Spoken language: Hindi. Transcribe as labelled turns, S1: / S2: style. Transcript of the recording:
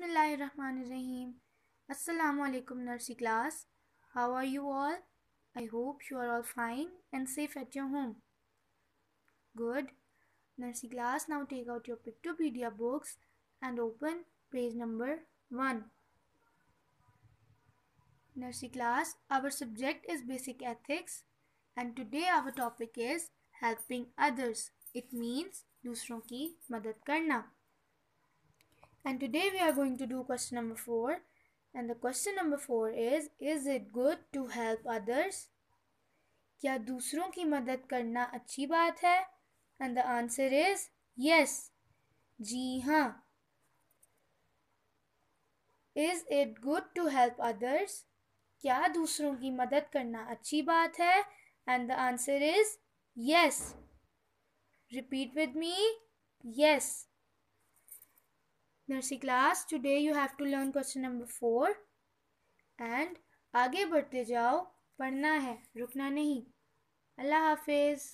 S1: बसमीम अल्लाम nursery class how are you all I hope you are all fine and safe at your home good nursery class now take out your Pictopedia books and open page number one nursery class our subject is basic ethics and today our topic is helping others it means दूसरों की मदद करना And today we are going to do question number 4. And the question number 4 is, Is it good to help others? Kya doosron ki madad karna achhi baat hai? And the answer is, Yes. Ji haan. Is it good to help others? Kya doosron ki madad karna achhi baat hai? And the answer is, Yes. Repeat with me, Yes. Nursery class today you have to learn question number four and आगे बढ़ते जाओ पढ़ना है रुकना नहीं अल्लाह हाफिज़